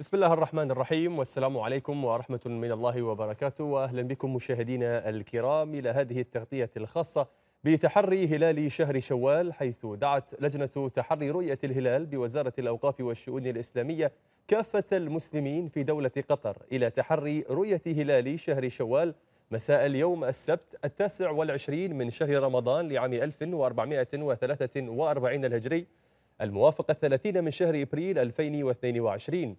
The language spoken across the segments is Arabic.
بسم الله الرحمن الرحيم والسلام عليكم ورحمة من الله وبركاته وأهلا بكم مشاهدينا الكرام إلى هذه التغطية الخاصة بتحري هلال شهر شوال حيث دعت لجنة تحري رؤية الهلال بوزارة الأوقاف والشؤون الإسلامية كافة المسلمين في دولة قطر إلى تحري رؤية هلال شهر شوال مساء اليوم السبت التاسع والعشرين من شهر رمضان لعام 1443 الهجري الموافق الثلاثين من شهر إبريل 2022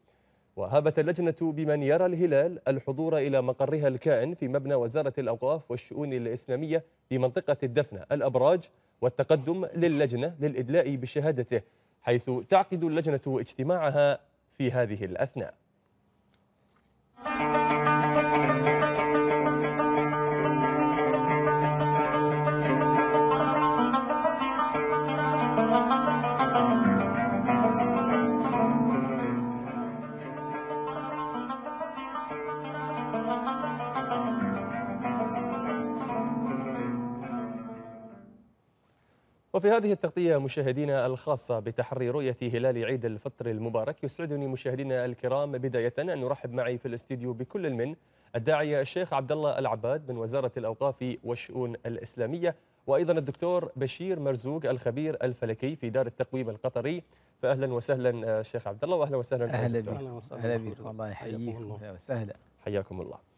وهابت اللجنة بمن يرى الهلال الحضور إلى مقرها الكائن في مبنى وزارة الأوقاف والشؤون الإسلامية بمنطقة الدفنة الأبراج والتقدم للجنة للإدلاء بشهادته حيث تعقد اللجنة اجتماعها في هذه الأثناء وفي هذه التغطية مشاهدينا الخاصة بتحري رؤية هلال عيد الفطر المبارك يسعدني مشاهدينا الكرام بداية أن نرحب معي في الاستديو بكل من الداعية الشيخ عبد الله العباد من وزارة الأوقاف والشؤون الإسلامية وأيضا الدكتور بشير مرزوق الخبير الفلكي في دار التقويم القطري فأهلا وسهلا آه، شيخ عبد الله وأهلا وسهلا أهلا بك أهلا بك الله يحييكم أهلا وسهلا حياكم الله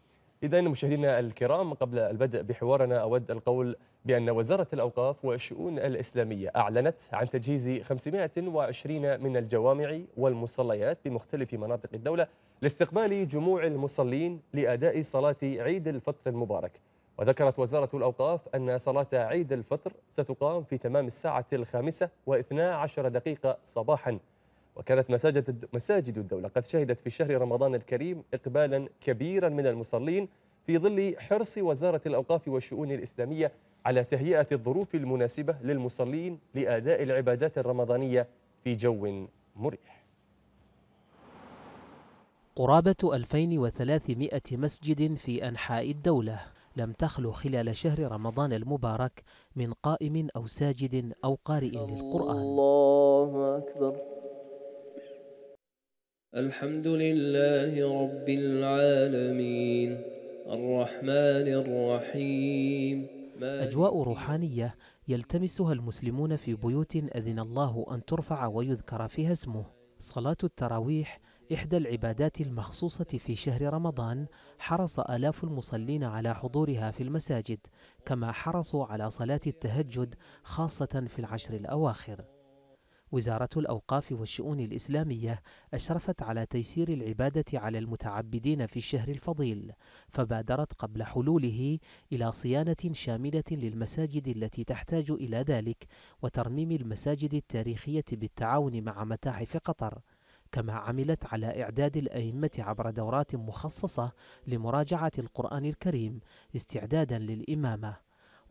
إذا مشاهدينا الكرام قبل البدء بحوارنا أود القول بأن وزارة الأوقاف والشؤون الإسلامية أعلنت عن تجهيز 520 من الجوامع والمصليات بمختلف مناطق الدولة لاستقبال جموع المصلين لأداء صلاة عيد الفطر المبارك وذكرت وزارة الأوقاف أن صلاة عيد الفطر ستقام في تمام الساعة الخامسة واثنا عشر دقيقة صباحاً وكانت مساجد مساجد الدولة قد شهدت في شهر رمضان الكريم إقبالا كبيرا من المصلين في ظل حرص وزارة الأوقاف والشؤون الإسلامية على تهيئة الظروف المناسبة للمصلين لأداء العبادات الرمضانية في جو مريح قرابة 2300 مسجد في أنحاء الدولة لم تخلو خلال شهر رمضان المبارك من قائم أو ساجد أو قارئ للقرآن الله أكبر الحمد لله رب العالمين الرحمن الرحيم أجواء روحانية يلتمسها المسلمون في بيوت أذن الله أن ترفع ويذكر فيها اسمه صلاة التراويح إحدى العبادات المخصوصة في شهر رمضان حرص آلاف المصلين على حضورها في المساجد كما حرصوا على صلاة التهجد خاصة في العشر الأواخر وزارة الأوقاف والشؤون الإسلامية أشرفت على تيسير العبادة على المتعبدين في الشهر الفضيل، فبادرت قبل حلوله إلى صيانة شاملة للمساجد التي تحتاج إلى ذلك، وترميم المساجد التاريخية بالتعاون مع متاحف قطر. كما عملت على إعداد الأئمة عبر دورات مخصصة لمراجعة القرآن الكريم استعدادا للإمامة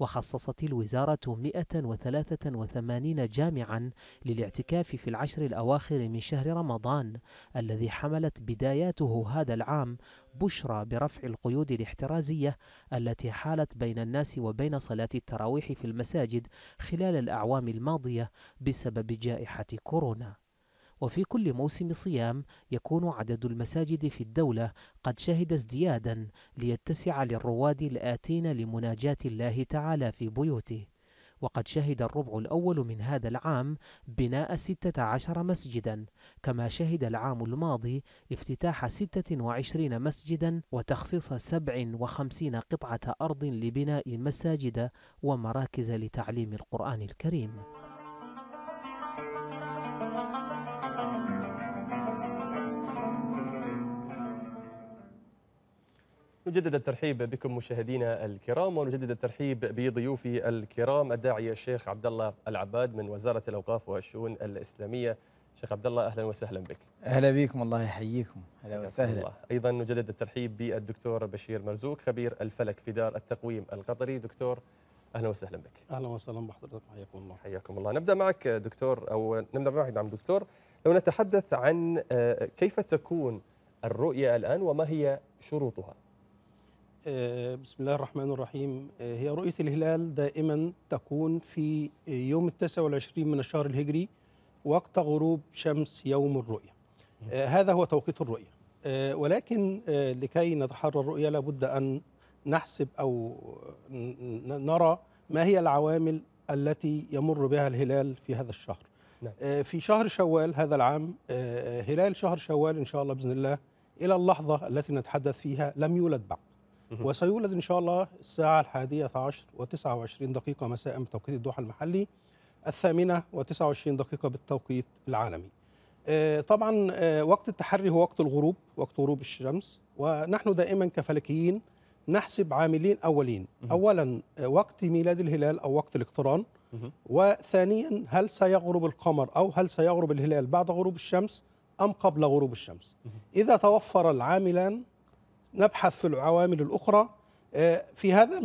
وخصصت الوزارة 183 جامعا للاعتكاف في العشر الأواخر من شهر رمضان الذي حملت بداياته هذا العام بشرى برفع القيود الاحترازية التي حالت بين الناس وبين صلاة التراويح في المساجد خلال الأعوام الماضية بسبب جائحة كورونا وفي كل موسم صيام يكون عدد المساجد في الدولة قد شهد ازديادا ليتسع للرواد الآتين لمناجاة الله تعالى في بيوته وقد شهد الربع الأول من هذا العام بناء ستة عشر مسجدا كما شهد العام الماضي افتتاح ستة وعشرين مسجدا وتخصيص سبع وخمسين قطعة أرض لبناء مساجد ومراكز لتعليم القرآن الكريم نجدد الترحيب بكم مشاهدينا الكرام ونجدد الترحيب بضيوفي الكرام الداعية الشيخ عبد الله العباد من وزارة الأوقاف والشؤون الإسلامية شيخ عبد الله اهلا وسهلا بك اهلا بكم الله يحييكم اهلا وسهلا الله. ايضا نجدد الترحيب بالدكتور بشير مرزوق خبير الفلك في دار التقويم القطري دكتور اهلا وسهلا بك اهلا وسهلا بحضرتك حياكم الله حياكم الله نبدا معك دكتور او نبدا معك نعم دكتور لو نتحدث عن آه، كيف تكون الرؤيه الان وما هي شروطها آه، بسم الله الرحمن الرحيم آه، هي رؤية الهلال دائما تكون في يوم التاسع والعشرين من الشهر الهجري وقت غروب شمس يوم الرؤية آه، هذا هو توقيت الرؤية ولكن لكي نتحرى الرؤية لابد أن نحسب أو نرى ما هي العوامل التي يمر بها الهلال في هذا الشهر نعم. في شهر شوال هذا العام هلال شهر شوال إن شاء الله بإذن الله إلى اللحظة التي نتحدث فيها لم يولد بعد وسيولد إن شاء الله الساعة الحادية عشر وتسعة وعشرين دقيقة مساء بتوقيت الدوحة المحلي الثامنة وتسعة وعشرين دقيقة بالتوقيت العالمي آه، طبعا آه، وقت التحري هو وقت الغروب وقت غروب الشمس ونحن دائما كفلكيين نحسب عاملين أولين أولا آه، وقت ميلاد الهلال أو وقت الاقتران وثانيا هل سيغرب القمر أو هل سيغرب الهلال بعد غروب الشمس أم قبل غروب الشمس إذا توفر العاملان نبحث في العوامل الأخرى آه، في هذا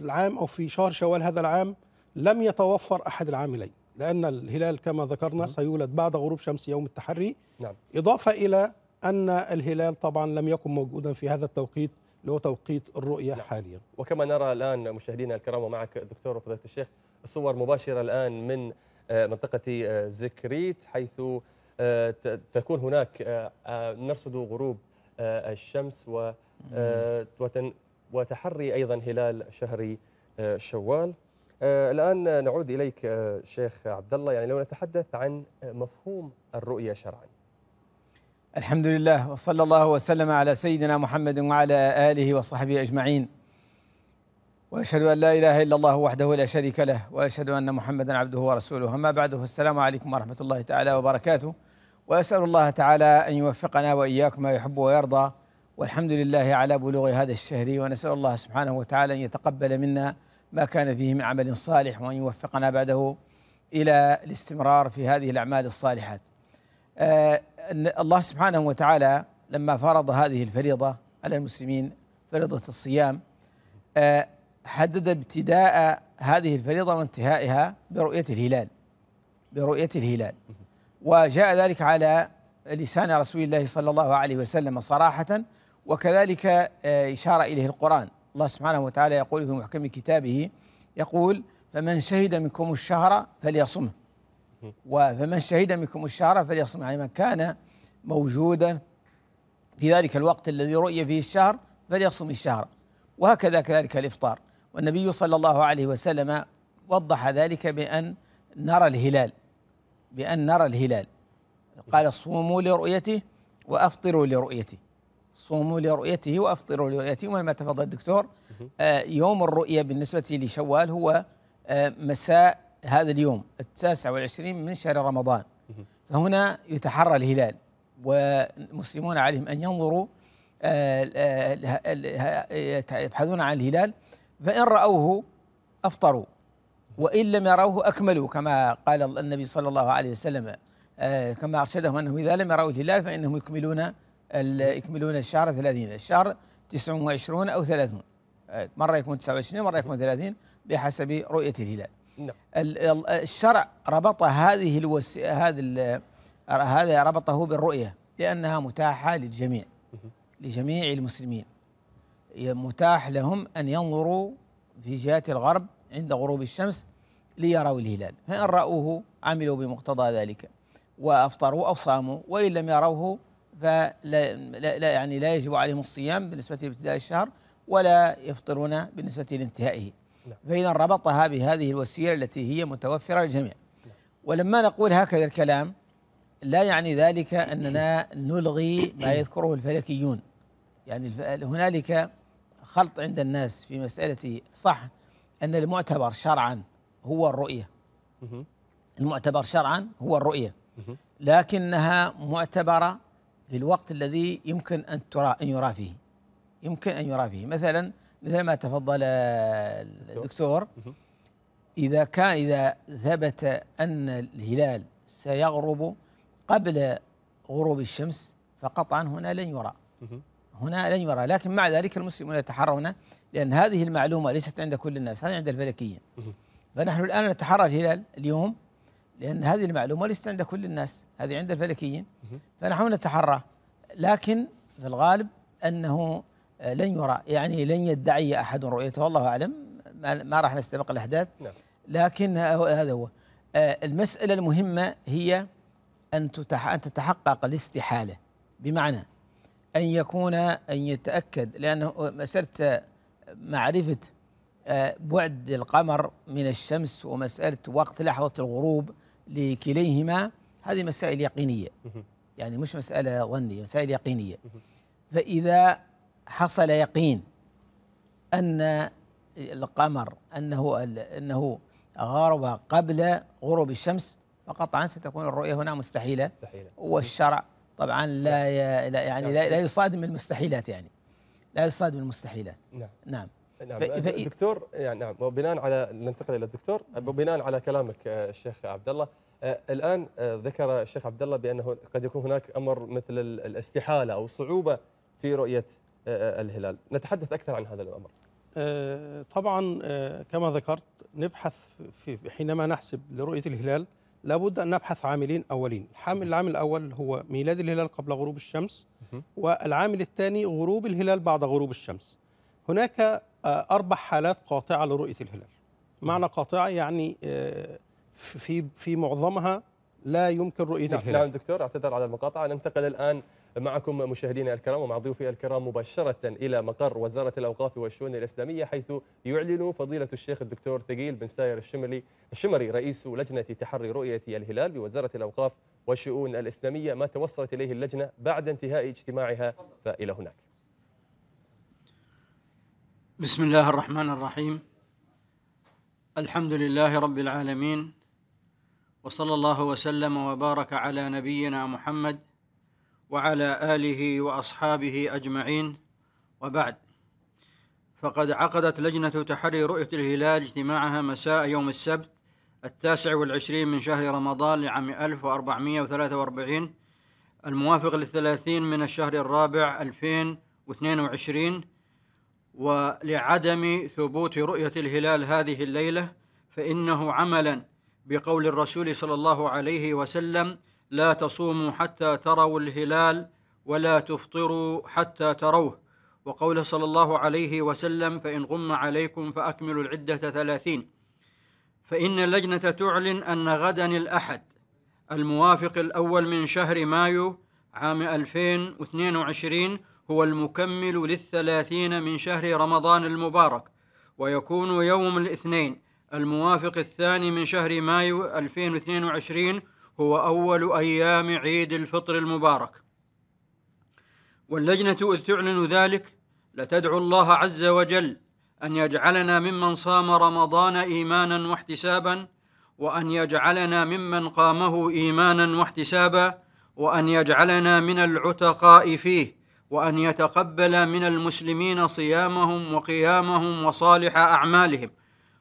العام أو في شهر شوال هذا العام لم يتوفر أحد العاملين لأن الهلال كما ذكرنا سيولد بعد غروب شمس يوم التحري نعم. إضافة إلى أن الهلال طبعا لم يكن موجودا في هذا التوقيت اللي هو توقيت الرؤية نعم. حاليا وكما نرى الآن مشاهدينا الكرام ومعك دكتور فضيلة الشيخ الصور مباشرة الآن من آه، منطقة آه، زكريت حيث تكون هناك نرصد غروب آه، الشمس و آه، وتحري أيضا هلال شهر آه، شوال الآن نعود إليك شيخ عبد الله يعني لو نتحدث عن مفهوم الرؤية شرعا الحمد لله وصلى الله وسلم على سيدنا محمد وعلى آله وصحبه أجمعين واشهد ان لا اله الا الله وحده لا شريك له واشهد ان محمدا عبده ورسوله اما بعد فالسلام عليكم ورحمه الله تعالى وبركاته وأسأل الله تعالى أن يوفقنا وإياكم ما يحب ويرضى والحمد لله على بلوغ هذا الشهر ونسأل الله سبحانه وتعالى أن يتقبل منا ما كان فيه من عمل صالح وأن يوفقنا بعده إلى الاستمرار في هذه الأعمال الصالحات آه الله سبحانه وتعالى لما فرض هذه الفريضة على المسلمين فريضة الصيام آه حدد ابتداء هذه الفريضة وانتهائها برؤية الهلال برؤية الهلال وجاء ذلك على لسان رسول الله صلى الله عليه وسلم صراحة وكذلك آه، إشارة إليه القرآن الله سبحانه وتعالى يقول في محكم كتابه يقول فمن شهد منكم الشهر فليصمه فمن شهد منكم الشهر فليصمه يعني من كان موجودا في ذلك الوقت الذي رؤي فيه الشهر فليصم الشهر وهكذا كذلك الإفطار والنبي صلى الله عليه وسلم وضح ذلك بأن نرى الهلال بأن نرى الهلال قال صوموا لرؤيته وأفطروا لرؤيته صوموا لرؤيته وأفطروا لرؤيته وما تفضل الدكتور آه، يوم الرؤية بالنسبة لشوال هو آه، مساء هذا اليوم التاسع والعشرين من شهر رمضان فهنا يتحرى الهلال والمسلمون عليهم أن ينظروا آه، يبحثون عن الهلال فإن رأوه أفطروا وإن لم يروه أكملوا كما قال النبي صلى الله عليه وسلم آه، كما أرشدهم أنهم إذا لم يروا الهلال فإنهم يكملون يكملون الشهر 30 الشهر 29 أو 30 آه، مرة يكون 29 مرة يكون 30 بحسب رؤية الهلال نعم. الشرع ربط هذه الوس... هذا هذا ربطه بالرؤية لأنها متاحة للجميع لجميع المسلمين متاح لهم أن ينظروا في جهة الغرب عند غروب الشمس ليروا الهلال فإن رأوه عملوا بمقتضى ذلك وأفطروا أو صاموا وإن لم يروه فلا لا يعني لا يجب عليهم الصيام بالنسبة لابتداء الشهر ولا يفطرون بالنسبة لانتهائه نعم. فإذا ربطها بهذه الوسيلة التي هي متوفرة للجميع نعم. ولما نقول هكذا الكلام لا يعني ذلك أننا نلغي ما يذكره الفلكيون يعني هنالك خلط عند الناس في مسألة صح أن المعتبر شرعا هو الرؤية المعتبر شرعا هو الرؤية لكنها معتبرة في الوقت الذي يمكن أن ترى أن يرى فيه يمكن أن يرى فيه مثلا مثل ما تفضل الدكتور إذا كان إذا ثبت أن الهلال سيغرب قبل غروب الشمس فقطعا هنا لن يرى هنا لن يرى لكن مع ذلك المسلمون يتحرون لأن هذه المعلومة ليست عند كل الناس هذه عند الفلكيين فنحن الآن نتحرى الهلال اليوم لأن هذه المعلومة ليست عند كل الناس هذه عند الفلكيين فنحن نتحرى لكن في الغالب أنه لن يرى يعني لن يدعي أحد رؤيته والله أعلم ما راح نستبق الأحداث نعم. لكن هذا هو آه، المسألة المهمة هي أن تتحقق الاستحالة بمعنى أن يكون أن يتأكد لأنه مسألة آه، معرفة آه، بعد القمر من الشمس ومسألة وقت لحظة الغروب لكليهما هذه مسائل يقينية يعني مش مسألة ظنية مسائل يقينية فإذا حصل يقين أن القمر أنه أنه غرب قبل غروب الشمس فقطعا ستكون الرؤية هنا مستحيلة, مستحيلة والشرع طبعا لا يعني نعم. لا يصادم المستحيلات يعني لا يصادم المستحيلات نعم نعم نعم الدكتور يعني نعم وبناء على ننتقل الى الدكتور نعم. وبناء على كلامك آه، الشيخ عبد الله آه، الان آه، ذكر الشيخ عبد الله بانه قد يكون هناك امر مثل الاستحاله او صعوبه في رؤيه الهلال، نتحدث اكثر عن هذا الامر. طبعا كما ذكرت نبحث في حينما نحسب لرؤيه الهلال لابد أن نبحث عاملين أولين العامل العامل الأول هو ميلاد الهلال قبل غروب الشمس والعامل الثاني غروب الهلال بعد غروب الشمس هناك آه، أربع حالات قاطعة لرؤية الهلال معنى قاطعة يعني آه، في في معظمها لا يمكن رؤية نعم الهلال نعم دكتور اعتذر على المقاطعة ننتقل الآن معكم مشاهدينا الكرام ومع ضيوفي الكرام مباشرة إلى مقر وزارة الأوقاف والشؤون الإسلامية حيث يعلن فضيلة الشيخ الدكتور ثقيل بن ساير الشمري الشمري رئيس لجنة تحري رؤية الهلال بوزارة الأوقاف والشؤون الإسلامية ما توصلت إليه اللجنة بعد انتهاء اجتماعها فإلى هناك بسم الله الرحمن الرحيم الحمد لله رب العالمين وصلى الله وسلم وبارك على نبينا محمد وعلى آله وأصحابه أجمعين وبعد فقد عقدت لجنة تحري رؤية الهلال اجتماعها مساء يوم السبت التاسع والعشرين من شهر رمضان لعام 1443 الموافق للثلاثين من الشهر الرابع 2022 ولعدم ثبوت رؤية الهلال هذه الليلة فإنه عملا بقول الرسول صلى الله عليه وسلم لا تصوموا حتى تروا الهلال ولا تفطروا حتى تروه وقوله صلى الله عليه وسلم فإن غم عليكم فأكملوا العدة ثلاثين فإن اللجنة تعلن أن غدا الأحد الموافق الأول من شهر مايو عام 2022 هو المكمل للثلاثين من شهر رمضان المبارك ويكون يوم الاثنين الموافق الثاني من شهر مايو 2022 هو أول أيام عيد الفطر المبارك واللجنة إذ تعلن ذلك لتدعو الله عز وجل أن يجعلنا ممن صام رمضان إيمانا واحتسابا وأن يجعلنا ممن قامه إيمانا واحتسابا وأن يجعلنا من العتقاء فيه وأن يتقبل من المسلمين صيامهم وقيامهم وصالح أعمالهم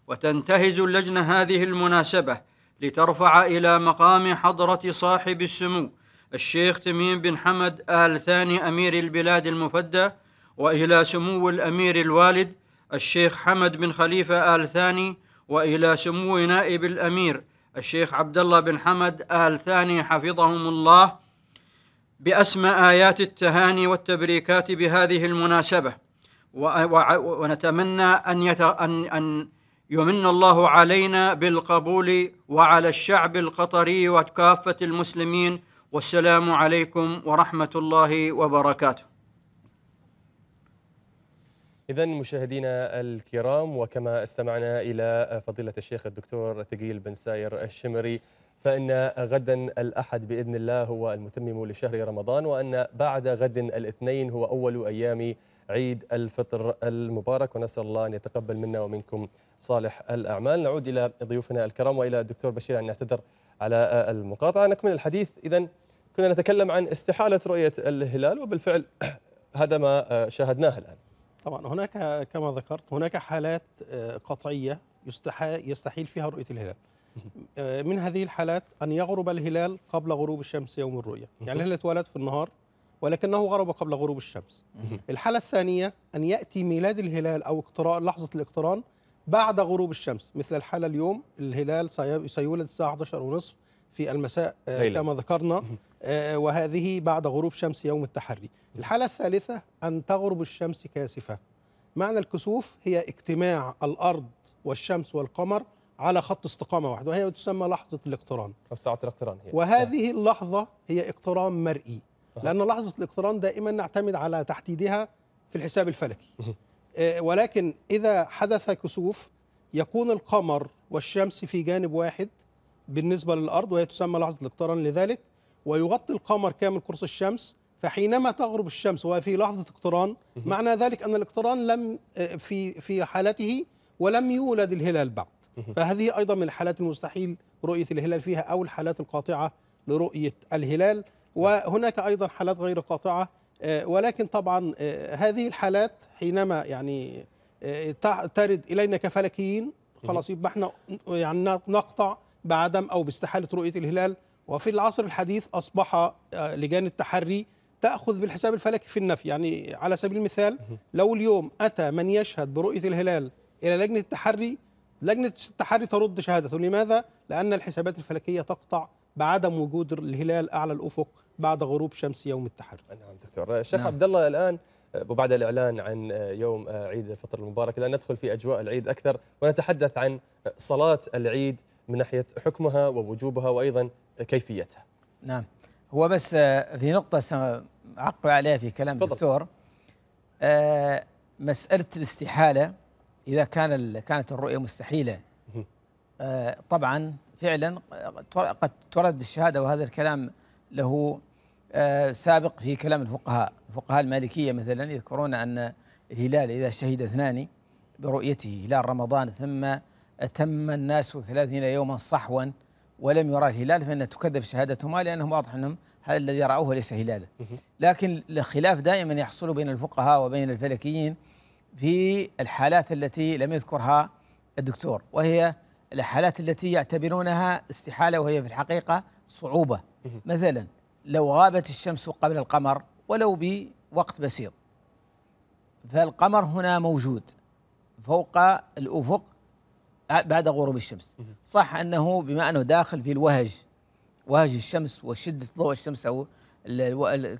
وتنتهز اللجنة هذه المناسبة لترفع إلى مقام حضرة صاحب السمو الشيخ تميم بن حمد آل ثاني أمير البلاد المفدى وإلى سمو الأمير الوالد الشيخ حمد بن خليفة آل ثاني وإلى سمو نائب الأمير الشيخ عبد الله بن حمد آل ثاني حفظهم الله بأسمى آيات التهاني والتبريكات بهذه المناسبة ونتمنى أن, أن يمن الله علينا بالقبول وعلى الشعب القطري وكافة المسلمين والسلام عليكم ورحمة الله وبركاته إذا مشاهدينا الكرام وكما استمعنا إلى فضيلة الشيخ الدكتور ثقيل بن ساير الشمري فإن غدا الأحد بإذن الله هو المتمم لشهر رمضان وأن بعد غد الاثنين هو أول أيام عيد الفطر المبارك ونسال الله ان يتقبل منا ومنكم صالح الاعمال نعود الى ضيوفنا الكرام والى الدكتور بشير ان نعتذر على المقاطعه نكمل الحديث اذا كنا نتكلم عن استحاله رؤيه الهلال وبالفعل هذا ما شاهدناه الان طبعا هناك كما ذكرت هناك حالات آه، قطعيه يستحيل فيها رؤيه الهلال آه، من هذه الحالات ان يغرب الهلال قبل غروب الشمس يوم الرؤيه يعني الهلال اتولد في النهار ولكنه غرب قبل غروب الشمس الحالة الثانية أن يأتي ميلاد الهلال أو اقتران لحظة الاقتران بعد غروب الشمس مثل الحالة اليوم الهلال سيولد الساعة 11 ونصف في المساء آه، ليلة. كما ذكرنا آه، وهذه بعد غروب شمس يوم التحري الحالة الثالثة أن تغرب الشمس كاسفة معنى الكسوف هي اجتماع الأرض والشمس والقمر على خط استقامة واحد وهي تسمى لحظة الاقتران أو ساعة الاقتران هي. وهذه اللحظة هي اقتران مرئي لأن لحظة الاقتران دائما نعتمد على تحديدها في الحساب الفلكي آه، ولكن إذا حدث كسوف يكون القمر والشمس في جانب واحد بالنسبة للأرض وهي تسمى لحظة الاقتران لذلك ويغطي القمر كامل قرص الشمس فحينما تغرب الشمس وهي في لحظة اقتران معنى ذلك أن الاقتران لم آه، في في حالته ولم يولد الهلال بعد فهذه أيضا من الحالات المستحيل رؤية الهلال فيها أو الحالات القاطعة لرؤية الهلال وهناك أيضا حالات غير قاطعة آه، ولكن طبعا آه، هذه الحالات حينما يعني آه، ترد إلينا كفلكيين خلاص يبقى احنا يعني نقطع بعدم أو باستحالة رؤية الهلال وفي العصر الحديث أصبح لجان التحري تأخذ بالحساب الفلكي في النفي يعني على سبيل المثال لو اليوم أتى من يشهد برؤية الهلال إلى لجنة التحري لجنة التحري ترد شهادته لماذا؟ لأن الحسابات الفلكية تقطع بعدم وجود الهلال أعلى الأفق بعد غروب شمس يوم التحرر نعم دكتور الشيخ آه، نعم. عبد الله الان آه، وبعد الاعلان عن آه، يوم عيد الفطر المبارك الان ندخل في اجواء العيد اكثر ونتحدث عن صلاه العيد من ناحيه حكمها ووجوبها وايضا كيفيتها. نعم هو بس في نقطه سأعقب عليها في كلام فضل. دكتور مساله الاستحاله اذا كان كانت الرؤيه مستحيله طبعا فعلا قد ترد الشهاده وهذا الكلام له آه، سابق في كلام الفقهاء الفقهاء المالكية مثلا يذكرون أن الهلال إذا شهد اثنان برؤيته هلال رمضان ثم أتم الناس ثلاثين يوما صحوا ولم يرى الهلال فإن تكذب شهادتهما لأنهم واضح أنهم هذا الذي رأوه ليس هلالا لكن الخلاف دائما يحصل بين الفقهاء وبين الفلكيين في الحالات التي لم يذكرها الدكتور وهي الحالات التي يعتبرونها استحالة وهي في الحقيقة صعوبة مثلا لو غابت الشمس قبل القمر ولو بوقت بسيط فالقمر هنا موجود فوق الأفق بعد غروب الشمس صح أنه بما أنه داخل في الوهج وهج الشمس وشدة ضوء الشمس أو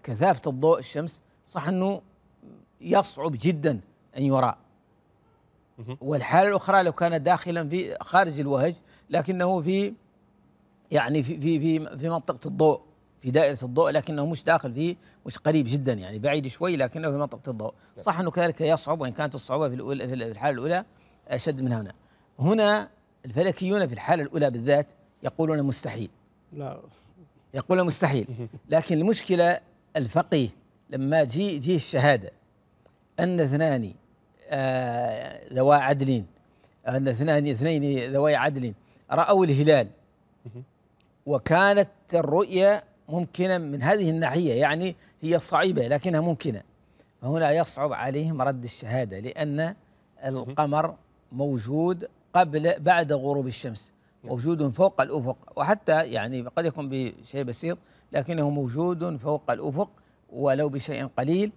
كثافة الضوء الشمس صح أنه يصعب جدا أن يرى والحالة الأخرى لو كان داخلا في خارج الوهج لكنه في يعني في في في في منطقه الضوء في دائره الضوء لكنه مش داخل فيه مش قريب جدا يعني بعيد شوي لكنه في منطقه الضوء نعم. صح انه كذلك يصعب وان كانت الصعوبه في الأولى في الحاله الاولى اشد من هنا هنا الفلكيون في الحاله الاولى بالذات يقولون مستحيل لا يقولون مستحيل لكن المشكله الفقيه لما جي جي الشهاده ان اثنان آه، ذوا عدل ان اثنان اثنين ذوي عدل راوا الهلال وكانت الرؤية ممكنة من هذه الناحية يعني هي صعيبة لكنها ممكنة فهنا يصعب عليهم رد الشهادة لأن القمر موجود قبل بعد غروب الشمس موجود فوق الأفق وحتى يعني قد يكون بشيء بسيط لكنه موجود فوق الأفق ولو بشيء قليل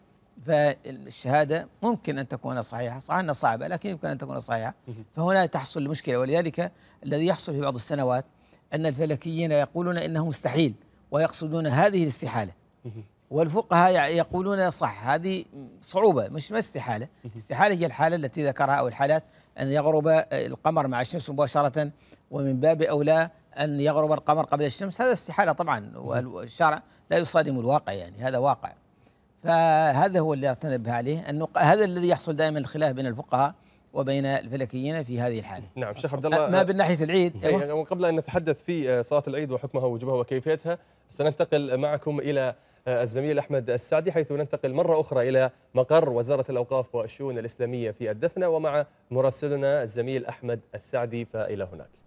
فالشهادة ممكن أن تكون صحيحة صح أنها صعبة لكن يمكن أن تكون صحيحة فهنا تحصل المشكلة ولذلك الذي يحصل في بعض السنوات أن الفلكيين يقولون إنه مستحيل ويقصدون هذه الاستحالة والفقهاء يقولون صح هذه صعوبة مش ما استحالة استحالة هي الحالة التي ذكرها أو الحالات أن يغرب القمر مع الشمس مباشرة ومن باب أولى أن يغرب القمر قبل الشمس هذا استحالة طبعا والشرع لا يصادم الواقع يعني هذا واقع فهذا هو اللي أرتنب عليه أنه هذا الذي يحصل دائما الخلاف بين الفقهاء وبين الفلكيين في هذه الحاله. نعم شيخ عبد الله ما بالناحيه العيد إيه، وقبل يعني قبل ان نتحدث في آه، صلاه العيد وحكمها ووجوبها وكيفيتها سننتقل معكم الى آه، الزميل احمد السعدي حيث ننتقل مره اخرى الى مقر وزاره الاوقاف والشؤون الاسلاميه في الدفنه ومع مراسلنا الزميل احمد السعدي فالى هناك.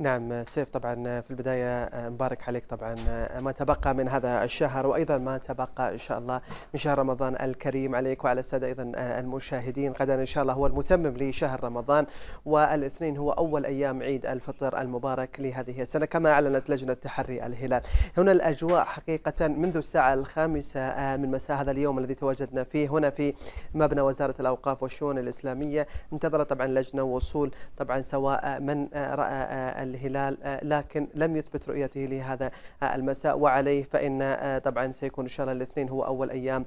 نعم سيف طبعا في البداية آه، مبارك عليك طبعا آه، ما تبقى من هذا الشهر وأيضا ما تبقى إن شاء الله من شهر رمضان الكريم عليك وعلى السادة أيضا آه، المشاهدين غدا إن شاء الله هو المتمم لشهر رمضان والاثنين هو أول أيام عيد الفطر المبارك لهذه السنة كما أعلنت لجنة تحري الهلال هنا الأجواء حقيقة منذ الساعة الخامسة من مساء هذا اليوم الذي تواجدنا فيه هنا في مبنى وزارة الأوقاف والشؤون الإسلامية انتظرت طبعا لجنة وصول طبعا سواء من رأى الهلال آه، لكن لم يثبت رؤيته لهذا آه، المساء وعليه فإن آه، طبعا سيكون إن شاء الله الاثنين هو أول أيام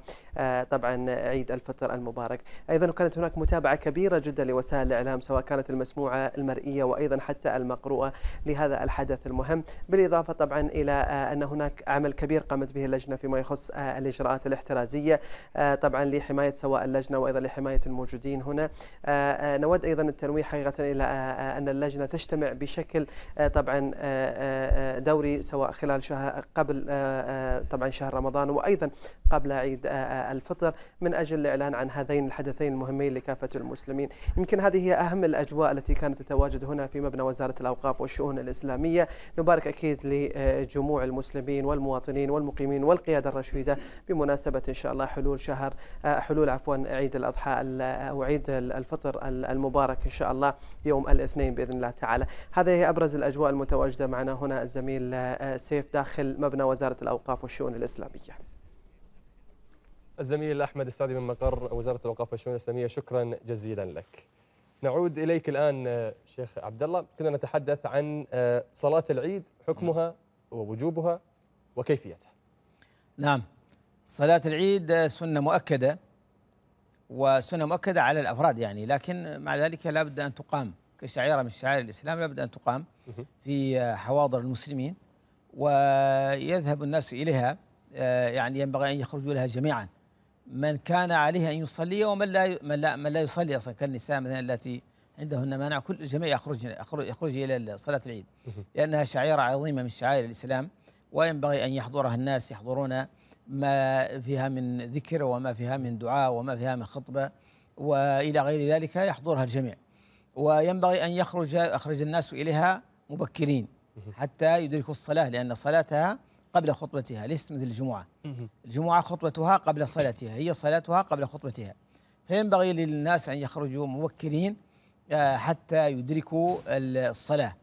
طبعا عيد الفطر المبارك أيضا كانت هناك متابعة كبيرة جدا لوسائل الإعلام سواء كانت المسموعة المرئية وأيضا حتى المقروءة لهذا الحدث المهم بالإضافة طبعا إلى أن هناك عمل كبير قامت به اللجنة فيما يخص الإجراءات الاحترازية طبعا لحماية سواء اللجنة وأيضا لحماية الموجودين هنا نود أيضا التنويه حقيقة إلى أن اللجنة تجتمع بشكل خلال آه، طبعا آه، آه، دوري سواء خلال شهر قبل طبعا شهر رمضان وايضا قبل عيد الفطر من اجل الاعلان عن هذين الحدثين المهمين لكافه المسلمين. يمكن هذه هي اهم الاجواء التي كانت تتواجد هنا في مبنى وزاره الاوقاف والشؤون الاسلاميه، نبارك اكيد لجموع المسلمين والمواطنين والمقيمين والقياده الرشيده بمناسبه ان شاء الله حلول شهر حلول عفوا عيد الاضحى او عيد الفطر المبارك ان شاء الله يوم الاثنين باذن الله تعالى. هذه أبرز الأجواء المتواجدة معنا هنا الزميل آه، سيف داخل مبنى وزارة الأوقاف والشؤون الإسلامية الزميل أحمد السعدي من مقر وزارة الأوقاف والشؤون الإسلامية شكرا جزيلا لك نعود إليك الآن آه، شيخ عبد الله كنا نتحدث عن آه، صلاة العيد حكمها ووجوبها وكيفيتها نعم صلاة العيد سنة مؤكدة وسنة مؤكدة على الأفراد يعني لكن مع ذلك لا بد أن تقام كشعيرة من شعائر الإسلام لابد أن تقام في آه، حواضر المسلمين ويذهب الناس إليها آه، يعني ينبغي أن يخرجوا لها جميعا من كان عليه أن يصلي ومن لا من لا من لا يصلي أصلا كالنساء مثلا التي عندهن مانع كل الجميع يخرج يخرج إلى صلاة العيد لأنها شعيرة عظيمة من شعائر الإسلام وينبغي أن يحضرها الناس يحضرون ما فيها من ذكر وما فيها من دعاء وما فيها من خطبة وإلى غير ذلك يحضرها الجميع وينبغي أن يخرج أخرج الناس إليها مبكرين حتى يدركوا الصلاة لأن صلاتها قبل خطبتها ليست مثل الجمعة الجمعة خطبتها قبل صلاتها هي صلاتها قبل خطبتها فينبغي للناس أن يخرجوا مبكرين آه، حتى يدركوا الصلاة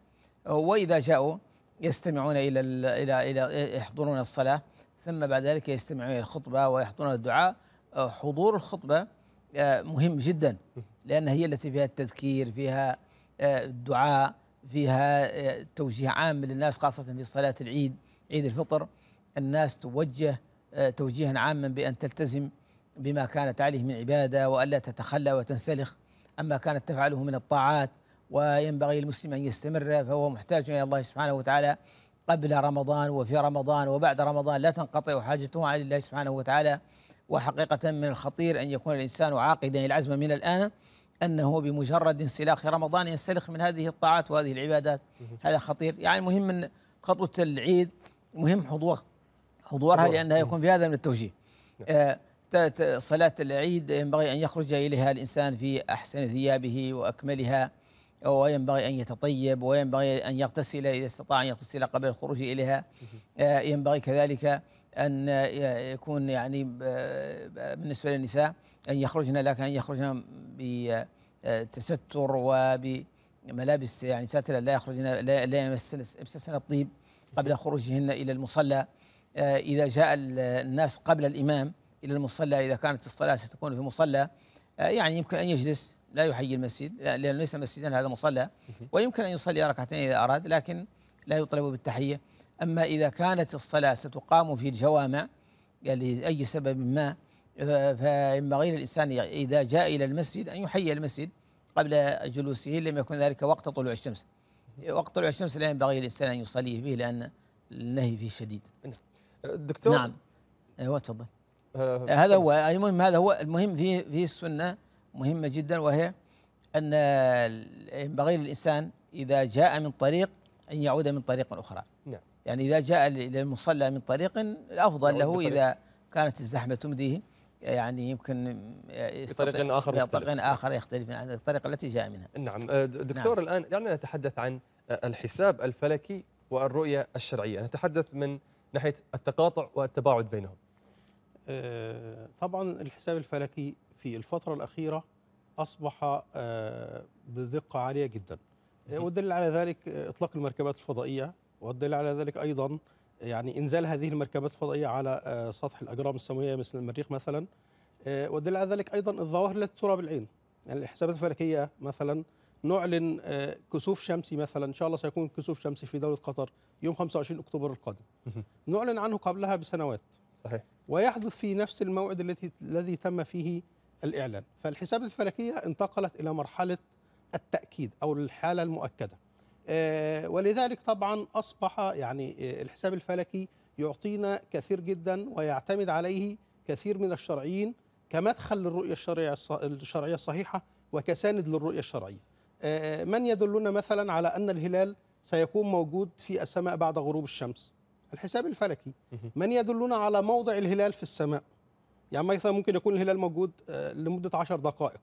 وإذا جاءوا يستمعون إلى إلى إلى يحضرون الصلاة ثم بعد ذلك يستمعون إلى الخطبة ويحضرون الدعاء آه، حضور الخطبة آه، مهم جدا لأن هي التي فيها التذكير فيها آه، الدعاء فيها آه، توجيه عام للناس خاصة في صلاة العيد عيد الفطر الناس توجه توجيها عاما بأن تلتزم بما كانت عليه من عبادة وألا تتخلى وتنسلخ أما كانت تفعله من الطاعات وينبغي المسلم أن يستمر فهو محتاج إلى الله سبحانه وتعالى قبل رمضان وفي رمضان وبعد رمضان لا تنقطع حاجته عن الله سبحانه وتعالى وحقيقة من الخطير أن يكون الإنسان عاقدا العزم من الآن أنه بمجرد انسلاخ رمضان ينسلخ من هذه الطاعات وهذه العبادات هذا خطير يعني مهم من خطوة العيد مهم حضور حضورها لأنها يكون في هذا من التوجيه نعم. آه، صلاة العيد ينبغي أن يخرج إليها الإنسان في أحسن ثيابه وأكملها وينبغي أن يتطيب وينبغي أن يغتسل إذا استطاع أن يغتسل قبل الخروج إليها آه، ينبغي كذلك ان يكون يعني بالنسبه للنساء ان يخرجن لكن ان يخرجن بتستر وبملابس يعني ساتره لا يخرجن لا, يمسسن الطيب قبل خروجهن الى المصلى آه، اذا جاء الناس قبل الامام الى المصلى اذا كانت الصلاه ستكون في مصلى آه، يعني يمكن ان يجلس لا يحيي المسجد لانه ليس مسجدا هذا مصلى ويمكن ان يصلي ركعتين اذا اراد لكن لا يطلب بالتحيه أما إذا كانت الصلاة ستقام في الجوامع يعني لأي سبب ما فينبغي للإنسان إذا جاء إلى المسجد أن يحيي المسجد قبل جلوسه لم يكن ذلك وقت طلوع الشمس وقت طلوع الشمس لا ينبغي للإنسان أن يصلي فيه لأن النهي فيه شديد دكتور نعم هو أيوة، تفضل آه هذا طيب. هو المهم هذا هو المهم في في السنة مهمة جدا وهي أن ينبغي للإنسان إذا جاء من طريق أن يعود من طريق أخرى نعم يعني إذا جاء إلى المصلى من طريق الأفضل له إذا كانت الزحمة تمديه يعني يمكن بطريق آخر بطريق آخر يختلف عن الطريق التي جاء منها نعم آه، دكتور نعم. الآن دعنا نتحدث عن آه، الحساب الفلكي والرؤية الشرعية نتحدث من ناحية التقاطع والتباعد بينهم آه، طبعا الحساب الفلكي في الفترة الأخيرة أصبح بدقة عالية جدا والدليل على ذلك إطلاق المركبات الفضائية والدليل على ذلك أيضا يعني إنزال هذه المركبات الفضائية على آه، سطح الأجرام السماوية مثل المريخ مثلا آه، والدليل على ذلك أيضا الظواهر التي ترى بالعين يعني الحسابات الفلكية مثلا نعلن آه، كسوف شمسي مثلا ان شاء الله سيكون كسوف شمسي في دوله قطر يوم 25 اكتوبر القادم نعلن عنه قبلها بسنوات صحيح ويحدث في نفس الموعد التي الذي تم فيه الاعلان فالحسابات الفلكيه انتقلت الى مرحله التاكيد او الحاله المؤكده آه، ولذلك طبعا أصبح يعني آه، الحساب الفلكي يعطينا كثير جدا ويعتمد عليه كثير من الشرعيين كمدخل للرؤية الشرعية الصحيحة وكساند للرؤية الشرعية آه، من يدلنا مثلا على أن الهلال سيكون موجود في السماء بعد غروب الشمس الحساب الفلكي من يدلنا على موضع الهلال في السماء يعني مثلا ممكن يكون الهلال موجود لمدة 10 دقائق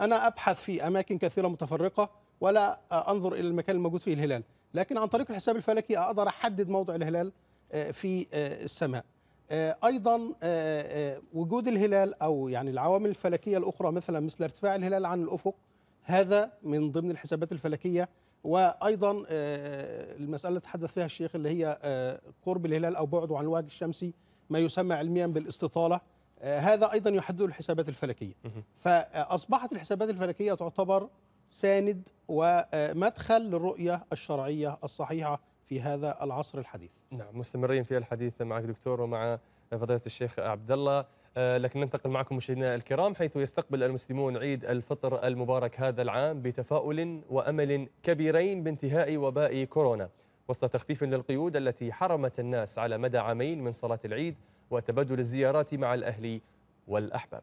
أنا أبحث في أماكن كثيرة متفرقة ولا انظر الى المكان الموجود فيه الهلال لكن عن طريق الحساب الفلكي اقدر احدد موضع الهلال آه، في آه، السماء آه، ايضا وجود الهلال او يعني العوامل الفلكيه الاخرى مثلا مثل ارتفاع الهلال عن الافق هذا من ضمن الحسابات الفلكيه وايضا المساله اللي تحدث فيها الشيخ اللي هي قرب الهلال او بعده عن الوجه الشمسي ما يسمى علميا بالاستطاله هذا ايضا يحدده الحسابات الفلكيه فاصبحت الحسابات الفلكيه تعتبر ساند ومدخل للرؤية الشرعية الصحيحة في هذا العصر الحديث نعم مستمرين في الحديث معك دكتور ومع فضيلة الشيخ عبد الله آه، لكن ننتقل معكم مشاهدينا الكرام حيث يستقبل المسلمون عيد الفطر المبارك هذا العام بتفاؤل وأمل كبيرين بانتهاء وباء كورونا وسط تخفيف للقيود التي حرمت الناس على مدى عامين من صلاة العيد وتبادل الزيارات مع الأهل والأحباب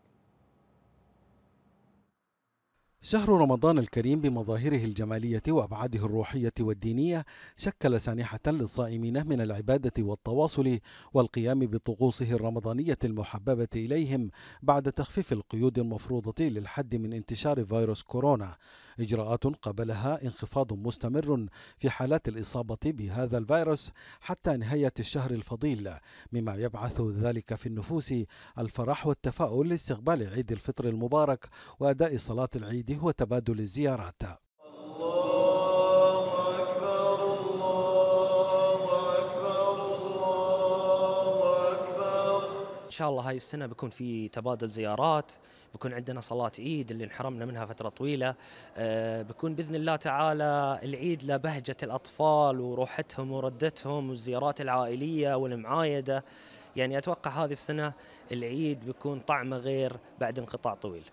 شهر رمضان الكريم بمظاهره الجمالية وأبعاده الروحية والدينية شكل سانحة للصائمين من العبادة والتواصل والقيام بطقوسه الرمضانية المحببة إليهم بعد تخفيف القيود المفروضة للحد من انتشار فيروس كورونا إجراءات قبلها انخفاض مستمر في حالات الإصابة بهذا الفيروس حتى نهاية الشهر الفضيل مما يبعث ذلك في النفوس الفرح والتفاؤل لاستقبال عيد الفطر المبارك وأداء صلاة العيد وتبادل الزيارات شاء الله هاي السنه بيكون في تبادل زيارات بيكون عندنا صلاه عيد اللي انحرمنا منها فتره طويله آه، بيكون باذن الله تعالى العيد لبهجه الاطفال وروحتهم وردتهم والزيارات العائليه والمعايده يعني اتوقع هذه السنه العيد بيكون طعمه غير بعد انقطاع طويل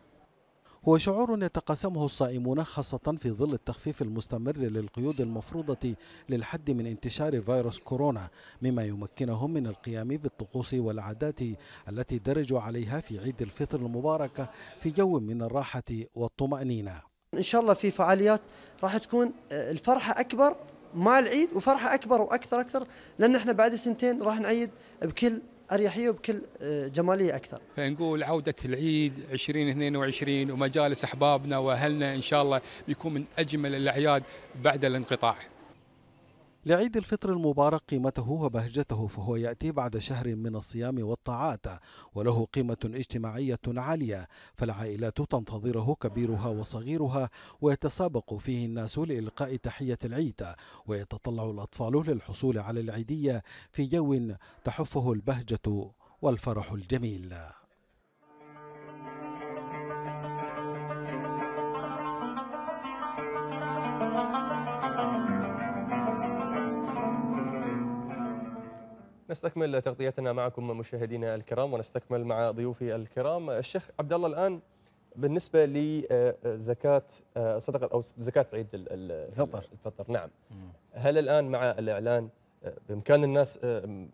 هو شعور يتقاسمه الصائمون خاصة في ظل التخفيف المستمر للقيود المفروضة للحد من انتشار فيروس كورونا مما يمكنهم من القيام بالطقوس والعادات التي درجوا عليها في عيد الفطر المباركة في جو من الراحة والطمأنينة إن شاء الله في فعاليات راح تكون آه، الفرحة أكبر مع العيد وفرحة أكبر وأكثر أكثر لأن إحنا بعد سنتين راح نعيد بكل اريحيه وبكل آه، جماليه اكثر. فنقول عوده العيد 2022 ومجالس احبابنا واهلنا ان شاء الله بيكون من اجمل الاعياد بعد الانقطاع. لعيد الفطر المبارك قيمته وبهجته فهو يأتي بعد شهر من الصيام والطاعات وله قيمة اجتماعية عالية فالعائلات تنتظره كبيرها وصغيرها ويتسابق فيه الناس لإلقاء تحية العيد ويتطلع الأطفال للحصول على العيدية في جو تحفه البهجة والفرح الجميل نستكمل تغطيتنا معكم مشاهدينا الكرام ونستكمل مع ضيوفي الكرام الشيخ عبد الله الان بالنسبه لزكاه صدقه او زكاه عيد الفطر الفطر نعم هل الان مع الاعلان آه، بامكان الناس آه،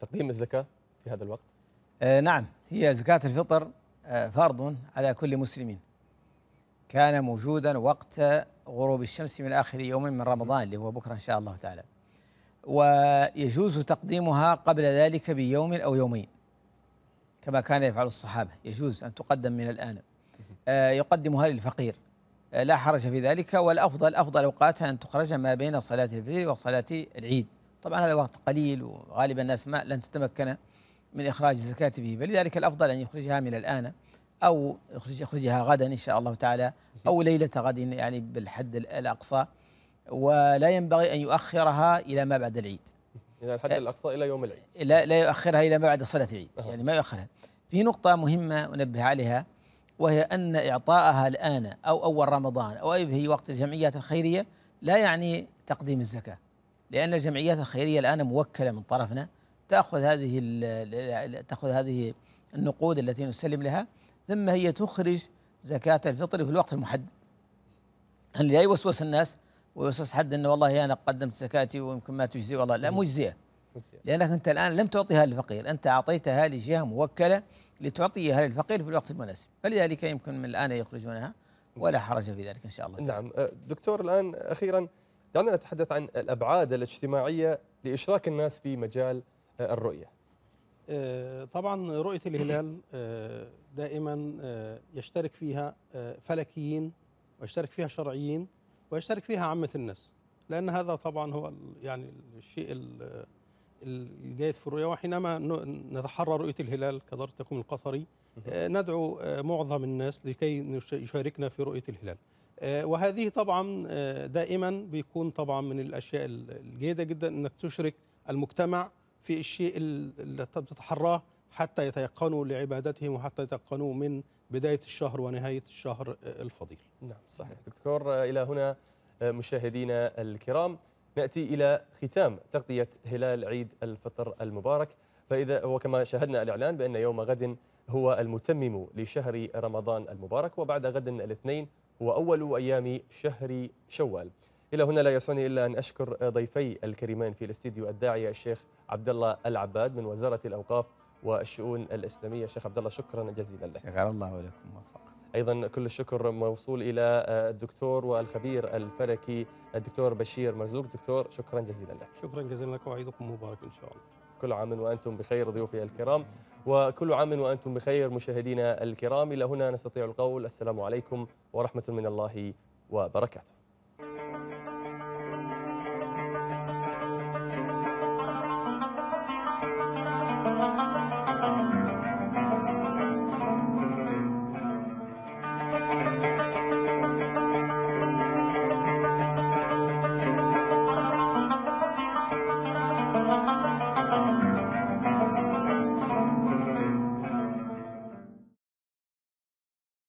تقديم الزكاه في هذا الوقت؟ آه، نعم هي زكاه الفطر فرض على كل مسلم كان موجودا وقت غروب الشمس من اخر يوم من رمضان اللي هو بكره ان شاء الله تعالى. ويجوز تقديمها قبل ذلك بيوم أو يومين كما كان يفعل الصحابة يجوز أن تقدم من الآن آه، يقدمها للفقير آه، لا حرج في ذلك والأفضل أفضل أوقاتها أن تخرج ما بين صلاة الفجر وصلاة العيد طبعا هذا وقت قليل وغالبا الناس ما لن تتمكن من إخراج الزكاة فيه فلذلك الأفضل أن يخرجها من الآن أو يخرج يخرجها غدا إن شاء الله تعالى أو ليلة غد يعني بالحد الأقصى ولا ينبغي أن يؤخرها إلى ما بعد العيد الى الحد الأقصى إلى يوم العيد لا, لا يؤخرها إلى ما بعد صلاة العيد أه. يعني ما يؤخرها في نقطة مهمة أنبه عليها وهي أن إعطاءها الآن أو أول رمضان أو أي وقت الجمعيات الخيرية لا يعني تقديم الزكاة لأن الجمعيات الخيرية الآن موكلة من طرفنا تأخذ هذه تأخذ هذه النقود التي نسلم لها ثم هي تخرج زكاة الفطر في الوقت المحدد يعني لا يوسوس الناس ويصص حد انه والله انا قدمت زكاتي ويمكن ما تجزي والله لا مجزيه لانك انت الان لم تعطيها للفقير انت اعطيتها لجهه موكله لتعطيها للفقير في الوقت المناسب فلذلك يمكن من الان يخرجونها ولا حرج في ذلك ان شاء الله تعالى. نعم أه، دكتور الان اخيرا دعنا نتحدث عن الابعاد الاجتماعيه لاشراك الناس في مجال أه، الرؤيه أه، طبعا رؤيه الهلال دائما يشترك فيها فلكيين ويشترك فيها شرعيين ويشترك فيها عامة الناس لأن هذا طبعا هو يعني الشيء الجيد في الرؤية وحينما نتحرى رؤية الهلال كدار التكوين القطري آه، ندعو آه، معظم الناس لكي يشاركنا في رؤية الهلال آه، وهذه طبعا دائما بيكون طبعا من الأشياء الجيدة جدا أنك تشرك المجتمع في الشيء اللي بتتحراه حتى يتيقنوا لعبادتهم وحتى يتيقنوا من بدايه الشهر ونهايه الشهر الفضيل. نعم صحيح دكتور الى هنا مشاهدينا الكرام ناتي الى ختام تغطيه هلال عيد الفطر المبارك فاذا وكما شاهدنا الاعلان بان يوم غد هو المتمم لشهر رمضان المبارك وبعد غد الاثنين هو اول ايام شهر شوال. الى هنا لا يسعني الا ان اشكر ضيفي الكريمين في الاستديو الداعيه الشيخ عبد الله العباد من وزاره الاوقاف والشؤون الإسلامية شيخ عبد الله شكرا جزيلا لك شكرا الله ولكم وفق أيضا كل الشكر موصول إلى الدكتور والخبير الفلكي الدكتور بشير مرزوق دكتور شكرا جزيلا لك شكرا جزيلا لك وعيدكم مبارك إن شاء الله كل عام وأنتم بخير ضيوفي الكرام وكل عام وأنتم بخير مشاهدينا الكرام إلى هنا نستطيع القول السلام عليكم ورحمة من الله وبركاته